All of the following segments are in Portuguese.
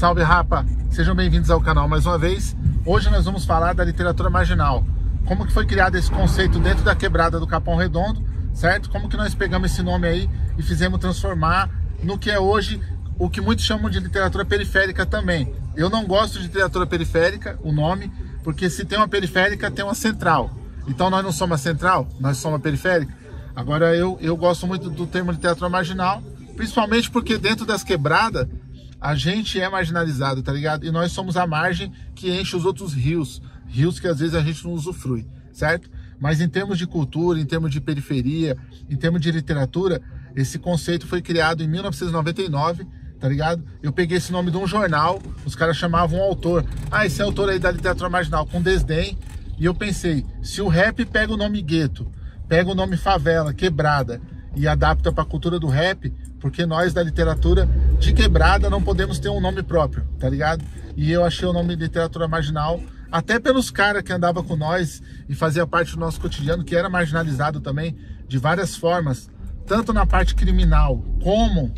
Salve Rapa, sejam bem-vindos ao canal mais uma vez. Hoje nós vamos falar da literatura marginal. Como que foi criado esse conceito dentro da quebrada do Capão Redondo, certo? Como que nós pegamos esse nome aí e fizemos transformar no que é hoje o que muitos chamam de literatura periférica também. Eu não gosto de literatura periférica, o nome, porque se tem uma periférica, tem uma central. Então nós não somos a central, nós somos a periférica. Agora eu, eu gosto muito do termo literatura marginal, principalmente porque dentro das quebradas a gente é marginalizado, tá ligado? E nós somos a margem que enche os outros rios, rios que às vezes a gente não usufrui, certo? Mas em termos de cultura, em termos de periferia, em termos de literatura, esse conceito foi criado em 1999, tá ligado? Eu peguei esse nome de um jornal, os caras chamavam um autor. Ah, esse é autor aí da literatura marginal, com desdém. E eu pensei, se o rap pega o nome gueto, pega o nome favela, quebrada, e adapta para a cultura do rap, porque nós da literatura de quebrada não podemos ter um nome próprio, tá ligado? E eu achei o nome literatura marginal, até pelos caras que andava com nós e fazia parte do nosso cotidiano, que era marginalizado também de várias formas, tanto na parte criminal como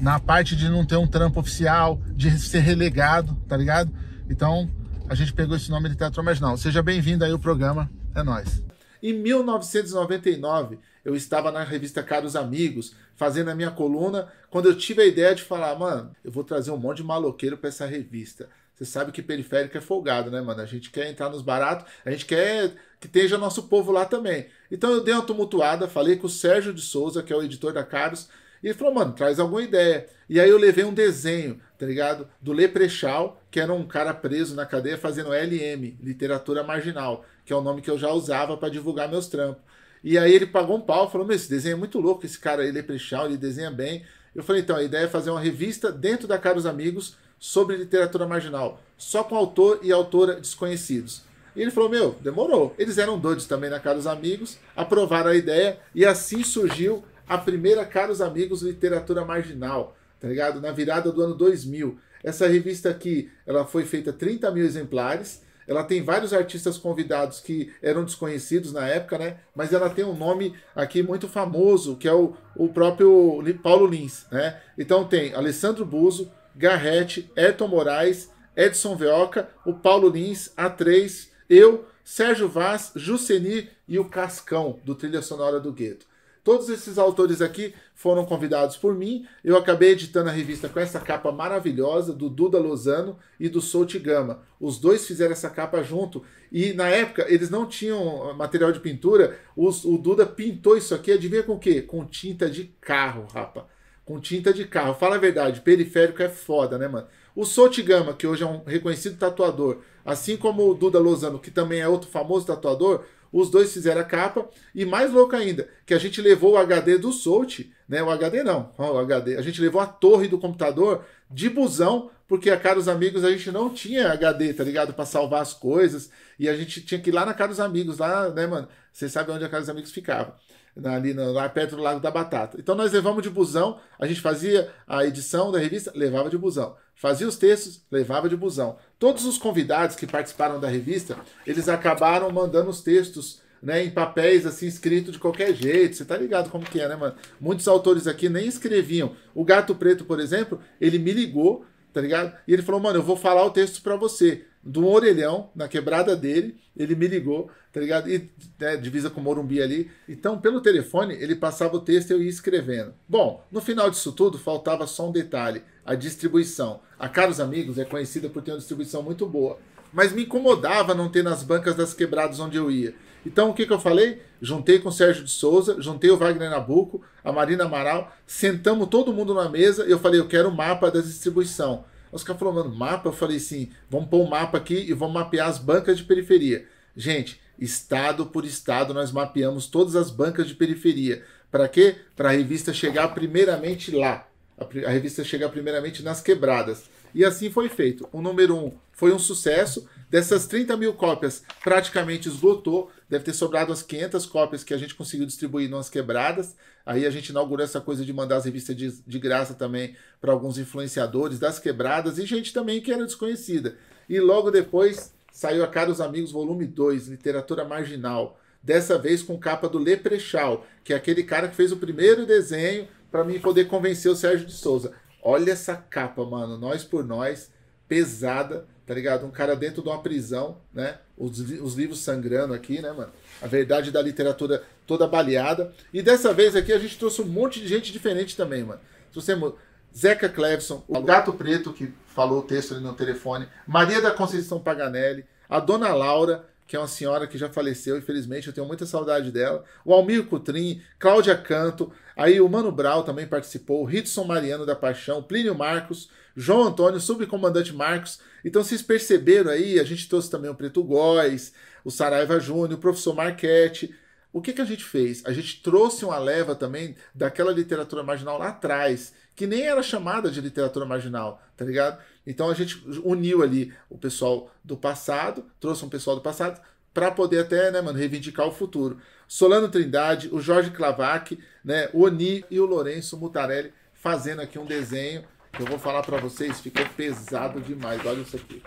na parte de não ter um trampo oficial, de ser relegado, tá ligado? Então, a gente pegou esse nome literatura marginal. Seja bem-vindo aí ao programa, é nós. Em 1999, eu estava na revista Caros Amigos, fazendo a minha coluna, quando eu tive a ideia de falar, mano, eu vou trazer um monte de maloqueiro para essa revista. Você sabe que periférico é folgado, né, mano? A gente quer entrar nos baratos, a gente quer que esteja nosso povo lá também. Então eu dei uma tumultuada, falei com o Sérgio de Souza, que é o editor da Caros, e ele falou, mano, traz alguma ideia. E aí eu levei um desenho, tá ligado? Do Leprechal, que era um cara preso na cadeia fazendo LM, literatura marginal, que é o nome que eu já usava para divulgar meus trampos. E aí ele pagou um pau, falou: Meu, esse desenho é muito louco, esse cara aí, Leprechal, é ele desenha bem. Eu falei: Então, a ideia é fazer uma revista dentro da Caros Amigos sobre literatura marginal, só com autor e autora desconhecidos. E ele falou: Meu, demorou. Eles eram doidos também na Caros Amigos, aprovaram a ideia e assim surgiu a primeira Caros Amigos Literatura Marginal, tá ligado? Na virada do ano 2000. Essa revista aqui, ela foi feita 30 mil exemplares ela tem vários artistas convidados que eram desconhecidos na época, né? Mas ela tem um nome aqui muito famoso, que é o, o próprio Paulo Lins, né? Então tem Alessandro Buzo, Garrete, Eton Moraes, Edson Veoca, o Paulo Lins, A3, eu, Sérgio Vaz, Juceni e o Cascão, do Trilha Sonora do Gueto. Todos esses autores aqui foram convidados por mim. Eu acabei editando a revista com essa capa maravilhosa do Duda Lozano e do Souti Gama. Os dois fizeram essa capa junto. E na época eles não tinham ah, material de pintura. Os, o Duda pintou isso aqui, adivinha com o quê? Com tinta de carro, rapa. Com tinta de carro. Fala a verdade, periférico é foda, né, mano? O Souti Gama, que hoje é um reconhecido tatuador, assim como o Duda Lozano, que também é outro famoso tatuador, os dois fizeram a capa. E mais louco ainda, que a gente levou o HD do Solt, né? O HD não, o HD. A gente levou a torre do computador de busão, porque a Caros Amigos a gente não tinha HD, tá ligado? Para salvar as coisas. E a gente tinha que ir lá na Caros Amigos, lá, né, mano? Vocês sabem onde a casa dos amigos ficava. Ali na, lá perto do Lago da Batata. Então nós levamos de busão, a gente fazia a edição da revista, levava de busão. Fazia os textos, levava de busão. Todos os convidados que participaram da revista, eles acabaram mandando os textos né, em papéis assim escrito de qualquer jeito. Você tá ligado como que é, né, mano? Muitos autores aqui nem escreviam. O Gato Preto, por exemplo, ele me ligou tá ligado? E ele falou, mano, eu vou falar o texto para você. Do orelhão, na quebrada dele, ele me ligou, tá ligado? E né, divisa com o Morumbi ali. Então, pelo telefone, ele passava o texto e eu ia escrevendo. Bom, no final disso tudo, faltava só um detalhe: a distribuição. A Caros Amigos é conhecida por ter uma distribuição muito boa. Mas me incomodava não ter nas bancas das quebradas onde eu ia. Então, o que, que eu falei? Juntei com o Sérgio de Souza, juntei o Wagner Nabuco, a Marina Amaral, sentamos todo mundo na mesa e eu falei, eu quero o mapa da distribuição. Os caras falaram, mano, mapa? Eu falei sim, vamos pôr o um mapa aqui e vamos mapear as bancas de periferia. Gente, estado por estado, nós mapeamos todas as bancas de periferia. Para quê? Para a revista chegar primeiramente lá. A, a revista chegar primeiramente nas quebradas. E assim foi feito. O número um foi um sucesso Dessas 30 mil cópias, praticamente esgotou. Deve ter sobrado umas 500 cópias que a gente conseguiu distribuir nas quebradas. Aí a gente inaugurou essa coisa de mandar as revistas de, de graça também para alguns influenciadores das quebradas e gente também que era desconhecida. E logo depois saiu a Caros Amigos, volume 2, Literatura Marginal. Dessa vez com capa do Leprechal, que é aquele cara que fez o primeiro desenho para mim poder convencer o Sérgio de Souza. Olha essa capa, mano. Nós por nós, pesada tá ligado? Um cara dentro de uma prisão, né? Os, os livros sangrando aqui, né, mano? A verdade da literatura toda baleada. E dessa vez aqui a gente trouxe um monte de gente diferente também, mano. Trouxemos Zeca Clevson, o Gato Preto, que falou o texto ali no telefone, Maria da Conceição Paganelli, a Dona Laura, que é uma senhora que já faleceu, infelizmente, eu tenho muita saudade dela. O Almir Cutrim, Cláudia Canto, aí o Mano Brau também participou, o Hidson Mariano da Paixão, Plínio Marcos, João Antônio, subcomandante Marcos. Então vocês perceberam aí, a gente trouxe também o Preto Góes, o Saraiva Júnior, o professor Marquete, o que, que a gente fez? A gente trouxe uma leva também daquela literatura marginal lá atrás, que nem era chamada de literatura marginal, tá ligado? Então a gente uniu ali o pessoal do passado, trouxe um pessoal do passado, para poder até, né, mano, reivindicar o futuro. Solano Trindade, o Jorge Clavac, né, o Oni e o Lourenço Mutarelli fazendo aqui um desenho que eu vou falar para vocês, ficou pesado demais. Olha isso aqui.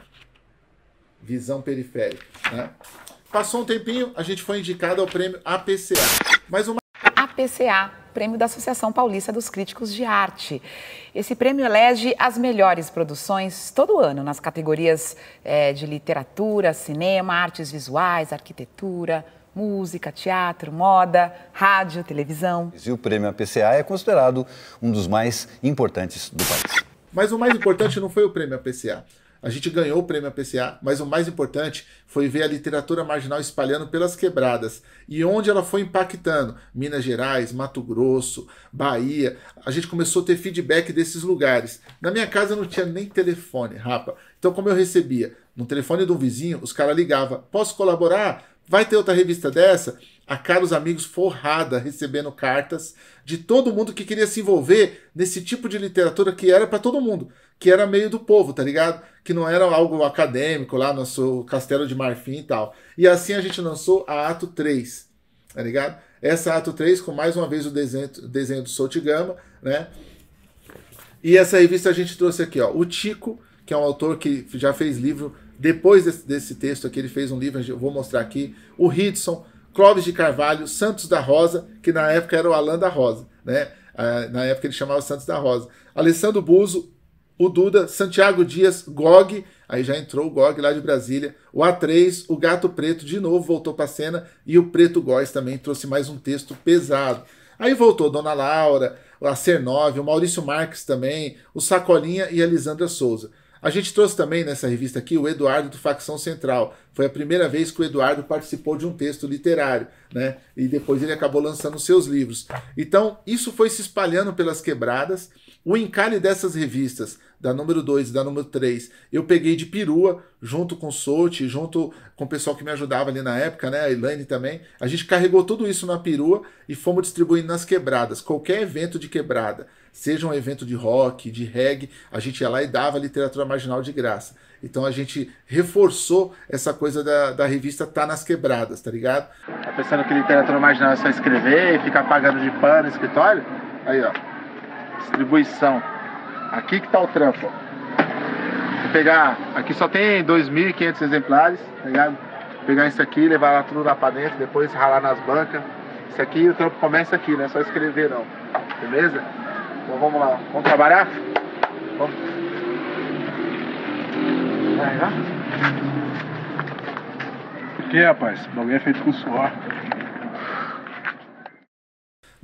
Visão periférica, né? Passou um tempinho, a gente foi indicado ao prêmio APCA. Mais uma. APCA, prêmio da Associação Paulista dos Críticos de Arte. Esse prêmio elege as melhores produções todo ano nas categorias é, de literatura, cinema, artes visuais, arquitetura, música, teatro, moda, rádio, televisão. E o prêmio APCA é considerado um dos mais importantes do país. Mas o mais importante não foi o prêmio APCA. A gente ganhou o prêmio APCA, mas o mais importante foi ver a literatura marginal espalhando pelas quebradas e onde ela foi impactando. Minas Gerais, Mato Grosso, Bahia. A gente começou a ter feedback desses lugares. Na minha casa não tinha nem telefone, rapa. Então, como eu recebia? No telefone do vizinho, os caras ligavam: posso colaborar? Vai ter outra revista dessa? A Caros Amigos forrada, recebendo cartas de todo mundo que queria se envolver nesse tipo de literatura que era para todo mundo, que era meio do povo, tá ligado? Que não era algo acadêmico lá no seu Castelo de Marfim e tal. E assim a gente lançou a Ato 3, tá ligado? Essa Ato 3, com mais uma vez o desenho, desenho do Sotigama, né? E essa revista a gente trouxe aqui, ó. O Tico, que é um autor que já fez livro depois desse, desse texto aqui, ele fez um livro, eu vou mostrar aqui, o Hidson, Clóvis de Carvalho, Santos da Rosa, que na época era o Alain da Rosa, né? Ah, na época ele chamava Santos da Rosa. Alessandro Buzo, o Duda, Santiago Dias, Gog, aí já entrou o Gog lá de Brasília, o A3, o Gato Preto de novo voltou para a cena e o Preto Góes também trouxe mais um texto pesado. Aí voltou Dona Laura, a Ser 9, o Maurício Marques também, o Sacolinha e a Lisandra Souza. A gente trouxe também nessa revista aqui o Eduardo do Facção Central. Foi a primeira vez que o Eduardo participou de um texto literário, né? E depois ele acabou lançando seus livros. Então, isso foi se espalhando pelas quebradas. O encalhe dessas revistas da número 2 e da número 3, eu peguei de perua, junto com o Solti, junto com o pessoal que me ajudava ali na época, né, a Elaine também. A gente carregou tudo isso na perua e fomos distribuindo nas quebradas. Qualquer evento de quebrada, seja um evento de rock, de reggae, a gente ia lá e dava literatura marginal de graça. Então a gente reforçou essa coisa da, da revista tá nas quebradas, tá ligado? Tá pensando que literatura marginal é só escrever e ficar pagando de pano no escritório? Aí, ó. Distribuição aqui que tá o trampo. Vou pegar, aqui só tem 2.500 exemplares, tá Pegar isso aqui, levar lá tudo lá pra dentro, depois ralar nas bancas. Isso aqui, o trampo começa aqui, não é só escrever não. Beleza? Então vamos lá, vamos trabalhar? Vamos. Vai, lá. Por que, rapaz? O bagulho é feito com suor.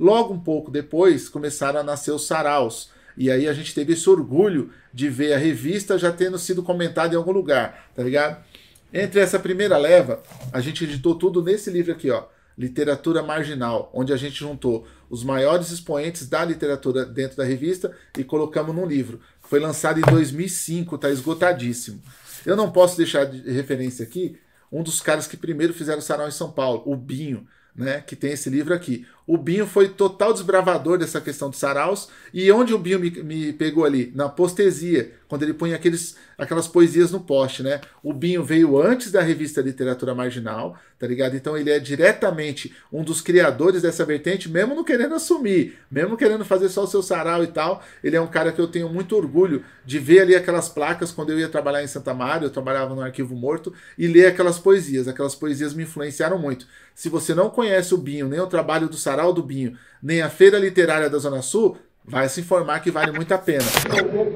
Logo um pouco depois, começaram a nascer os saraus, e aí a gente teve esse orgulho de ver a revista já tendo sido comentada em algum lugar, tá ligado? Entre essa primeira leva, a gente editou tudo nesse livro aqui, ó. Literatura Marginal, onde a gente juntou os maiores expoentes da literatura dentro da revista e colocamos num livro. Foi lançado em 2005, tá esgotadíssimo. Eu não posso deixar de referência aqui um dos caras que primeiro fizeram sarau em São Paulo, o Binho, né, que tem esse livro aqui. O Binho foi total desbravador dessa questão dos saraus. E onde o Binho me, me, pegou ali? Na postesia, quando ele põe aqueles, aquelas poesias no poste, né? O Binho veio antes da revista Literatura Marginal, tá ligado? Então ele é diretamente um dos criadores dessa vertente, mesmo não querendo assumir, mesmo querendo fazer só o seu sarau e tal. Ele é um cara que eu tenho muito orgulho de ver ali aquelas placas quando eu ia trabalhar em Santa Maria, eu trabalhava no Arquivo Morto, e ler aquelas poesias. Aquelas poesias me influenciaram muito. Se você não conhece o Binho, nem o trabalho do sarau, Sarau do Binho, nem a Feira Literária da Zona Sul, vai se informar que vale muito a pena.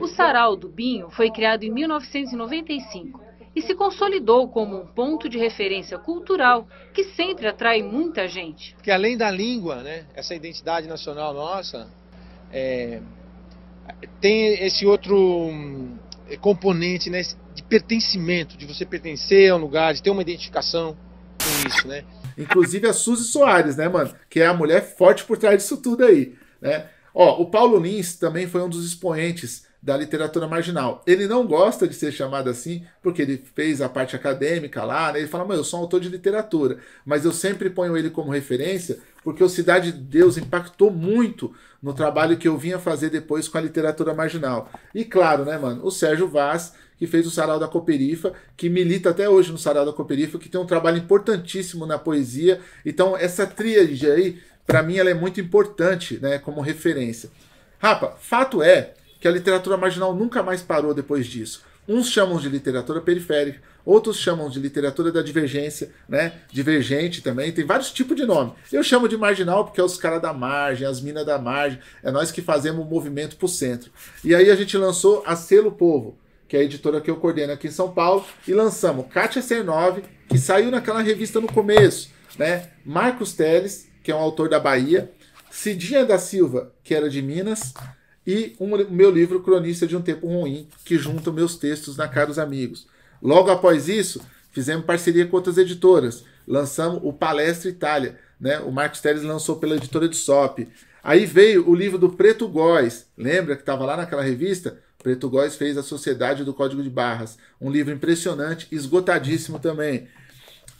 O Sarau do Binho foi criado em 1995 e se consolidou como um ponto de referência cultural que sempre atrai muita gente. Porque além da língua, né, essa identidade nacional nossa, é, tem esse outro hum, componente né, de pertencimento, de você pertencer a um lugar, de ter uma identificação com isso, né? Inclusive a Suzy Soares, né, mano? Que é a mulher forte por trás disso tudo aí, né? Ó, o Paulo Lins também foi um dos expoentes da literatura marginal. Ele não gosta de ser chamado assim, porque ele fez a parte acadêmica lá, né? Ele fala, mas eu sou um autor de literatura. Mas eu sempre ponho ele como referência, porque o Cidade de Deus impactou muito no trabalho que eu vinha fazer depois com a literatura marginal. E claro, né, mano, o Sérgio Vaz que fez o Sarau da Coperifa, que milita até hoje no Sarau da Coperifa, que tem um trabalho importantíssimo na poesia. Então, essa tríade aí, para mim, ela é muito importante né, como referência. Rapa, fato é que a literatura marginal nunca mais parou depois disso. Uns chamam de literatura periférica, outros chamam de literatura da divergência, né? Divergente também, tem vários tipos de nome. Eu chamo de marginal porque é os caras da margem, as minas da margem, é nós que fazemos o movimento pro centro. E aí a gente lançou a Selo Povo, que é a editora que eu coordeno aqui em São Paulo, e lançamos Kátia C9, que saiu naquela revista no começo, né? Marcos Teles, que é um autor da Bahia, Cidinha da Silva, que era de Minas, e o um, meu livro Cronista de um Tempo Ruim, que junta meus textos na Caros Amigos. Logo após isso, fizemos parceria com outras editoras, lançamos o Palestra Itália, né? O Marcos Teles lançou pela editora de Sop. Aí veio o livro do Preto Góes, lembra que estava lá naquela revista? Preto Góes fez A Sociedade do Código de Barras, um livro impressionante, esgotadíssimo também.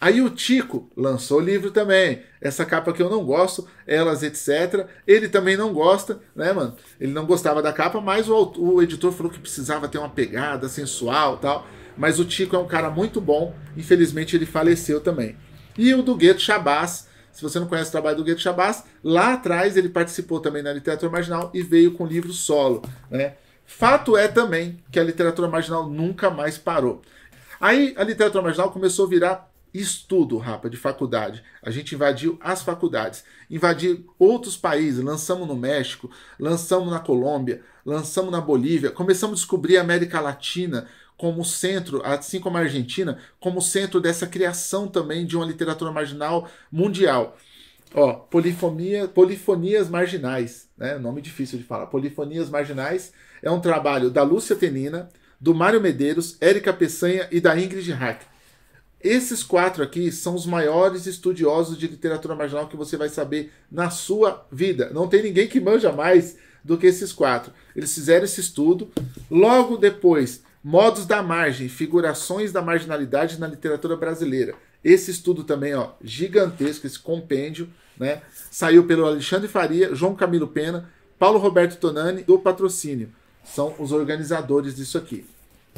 Aí o Tico lançou o livro também. Essa capa que eu não gosto, elas, etc. Ele também não gosta, né, mano? Ele não gostava da capa, mas o, o editor falou que precisava ter uma pegada sensual tal. Mas o Tico é um cara muito bom. Infelizmente, ele faleceu também. E o do Gueto Chabás. Se você não conhece o trabalho do Gueto Chabás, lá atrás ele participou também na literatura marginal e veio com livro solo, né? Fato é também que a literatura marginal nunca mais parou. Aí a literatura marginal começou a virar estudo, rapa, de faculdade. A gente invadiu as faculdades, invadiu outros países, lançamos no México, lançamos na Colômbia, lançamos na Bolívia, começamos a descobrir a América Latina como centro, assim como a Argentina, como centro dessa criação também de uma literatura marginal mundial. Ó, polifonia, Polifonias Marginais, né? Nome difícil de falar. Polifonias Marginais é um trabalho da Lúcia Tenina, do Mário Medeiros, Érica Peçanha e da Ingrid Hack. Esses quatro aqui são os maiores estudiosos de literatura marginal que você vai saber na sua vida. Não tem ninguém que manja mais do que esses quatro. Eles fizeram esse estudo. Logo depois, Modos da Margem, Figurações da Marginalidade na Literatura Brasileira. Esse estudo também, ó, gigantesco, esse compêndio, né? Saiu pelo Alexandre Faria, João Camilo Pena, Paulo Roberto Tonani do Patrocínio. São os organizadores disso aqui.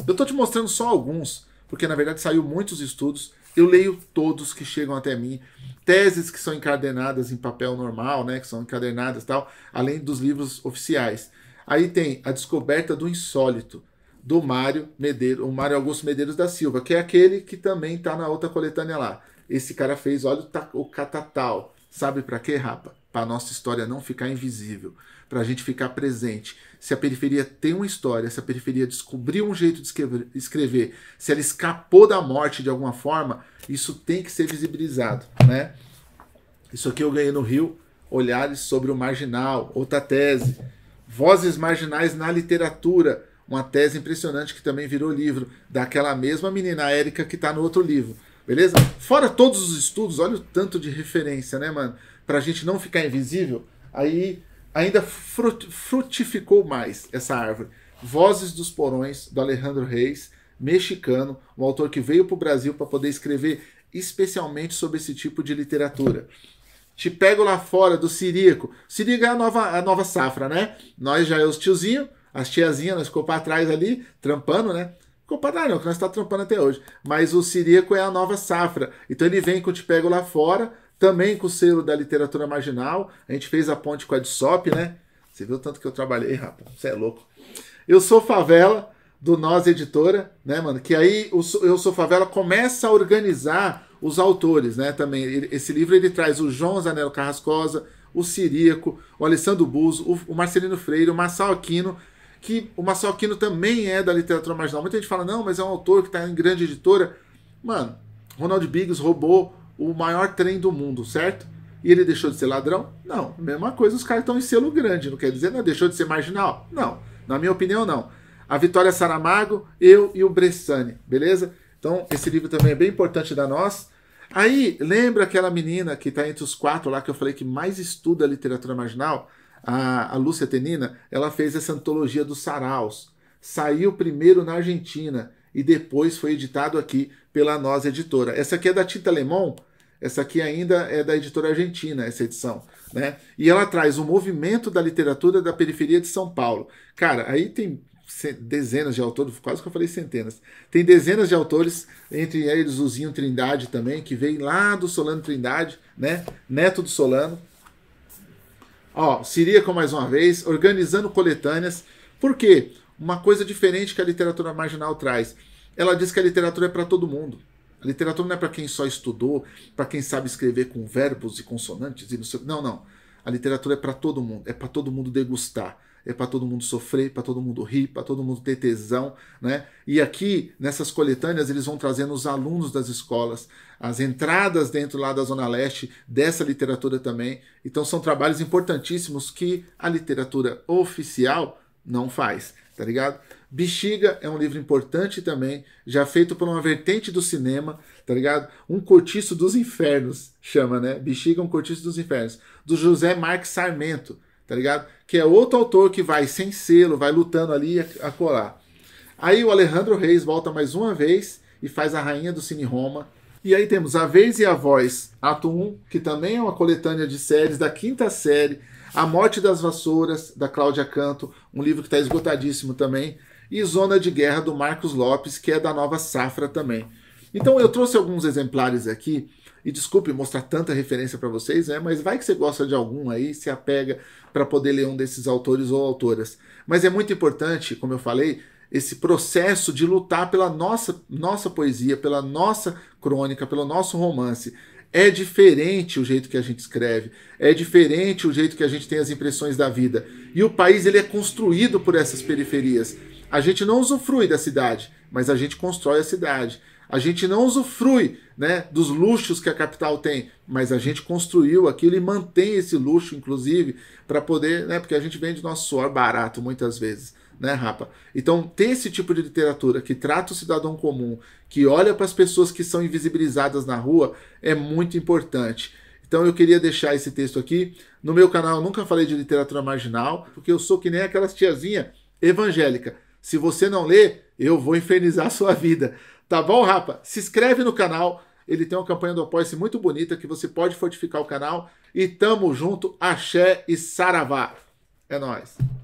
Eu estou te mostrando só alguns, porque na verdade saiu muitos estudos. Eu leio todos que chegam até mim, teses que são encadernadas em papel normal, né, que são encadernadas tal, além dos livros oficiais. Aí tem a descoberta do insólito, do Mário Medeiros, o Mário Augusto Medeiros da Silva, que é aquele que também está na outra coletânea lá. Esse cara fez, olha o, o catatal. Sabe para quê, rapa? Para nossa história não ficar invisível, para a gente ficar presente. Se a periferia tem uma história, se a periferia descobriu um jeito de escrever, se ela escapou da morte de alguma forma, isso tem que ser visibilizado, né? Isso aqui eu ganhei no Rio, Olhares sobre o Marginal, outra tese. Vozes marginais na literatura uma tese impressionante que também virou livro, daquela mesma menina, Érica, que está no outro livro. Beleza? Fora todos os estudos, olha o tanto de referência, né, mano? Para a gente não ficar invisível, aí ainda frutificou mais essa árvore. Vozes dos Porões, do Alejandro Reis, mexicano, um autor que veio para o Brasil para poder escrever especialmente sobre esse tipo de literatura. Te pego lá fora do Ciríaco. Ciríaco é a nova, a nova safra, né? Nós já é os tiozinhos, as tiazinhas, nós ficou para trás ali, trampando, né? Ficou para trás, não, que nós está trampando até hoje. Mas o Siríaco é a nova safra. Então ele vem com o Te Pego Lá Fora, também com o selo da literatura marginal. A gente fez a ponte com a Dissop, né? Você viu tanto que eu trabalhei, rapaz, você é louco. Eu sou favela do Nós Editora, né, mano? Que aí o Eu Sou Favela começa a organizar os autores, né, também. Esse livro ele traz o João Zanello Carrascosa, o Siríaco, o Alessandro Buzo, o Marcelino Freire, o Massal Aquino que o Marcel Aquino também é da literatura marginal. Muita gente fala, não, mas é um autor que está em grande editora. Mano, Ronald Biggs roubou o maior trem do mundo, certo? E ele deixou de ser ladrão? Não. Mesma coisa, os caras estão em selo grande. Não quer dizer, não, né? deixou de ser marginal? Não. Na minha opinião, não. A Vitória Saramago, eu e o Bressani, beleza? Então, esse livro também é bem importante da nós. Aí, lembra aquela menina que está entre os quatro lá que eu falei que mais estuda literatura marginal? a, a Lúcia Tenina, ela fez essa antologia dos saraus. Saiu primeiro na Argentina e depois foi editado aqui pela Nós Editora. Essa aqui é da Tita Lemon, essa aqui ainda é da editora argentina, essa edição. Né? E ela traz o movimento da literatura da periferia de São Paulo. Cara, aí tem dezenas de autores, quase que eu falei centenas. Tem dezenas de autores, entre eles o Zinho Trindade também, que vem lá do Solano Trindade, né? Neto do Solano. Ó, Siríaco mais uma vez, organizando coletâneas. Por quê? Uma coisa diferente que a literatura marginal traz. Ela diz que a literatura é para todo mundo. A literatura não é para quem só estudou, para quem sabe escrever com verbos e consonantes e não sei. Não, não. A literatura é para todo mundo, é para todo mundo degustar é para todo mundo sofrer, para todo mundo rir, para todo mundo ter tesão, né? E aqui nessas coletâneas eles vão trazendo os alunos das escolas, as entradas dentro lá da zona leste dessa literatura também. Então são trabalhos importantíssimos que a literatura oficial não faz, tá ligado? Bexiga é um livro importante também, já feito por uma vertente do cinema, tá ligado? Um Cortiço dos Infernos, chama, né? Bexiga, é um Cortiço dos Infernos, do José Marques Sarmento tá ligado? Que é outro autor que vai sem selo, vai lutando ali a, colar. Aí o Alejandro Reis volta mais uma vez e faz a Rainha do Cine Roma. E aí temos A Vez e a Voz, ato 1, que também é uma coletânea de séries da quinta série. A Morte das Vassouras, da Cláudia Canto, um livro que está esgotadíssimo também. E Zona de Guerra, do Marcos Lopes, que é da nova safra também. Então eu trouxe alguns exemplares aqui e desculpe mostrar tanta referência para vocês, né? mas vai que você gosta de algum aí, se apega para poder ler um desses autores ou autoras. Mas é muito importante, como eu falei, esse processo de lutar pela nossa, nossa poesia, pela nossa crônica, pelo nosso romance. É diferente o jeito que a gente escreve, é diferente o jeito que a gente tem as impressões da vida. E o país ele é construído por essas periferias. A gente não usufrui da cidade, mas a gente constrói a cidade. A gente não usufrui né, dos luxos que a capital tem, mas a gente construiu aquilo e mantém esse luxo, inclusive, para poder, né, porque a gente vende nosso suor barato muitas vezes, né, Rapa? Então, ter esse tipo de literatura que trata o cidadão comum, que olha para as pessoas que são invisibilizadas na rua, é muito importante. Então eu queria deixar esse texto aqui. No meu canal eu nunca falei de literatura marginal, porque eu sou que nem aquelas tiazinha evangélica. Se você não lê, eu vou infernizar a sua vida. Tá bom, Rapa? Se inscreve no canal. Ele tem uma campanha do apoia muito bonita que você pode fortificar o canal. E tamo junto, axé e saravá. É nóis.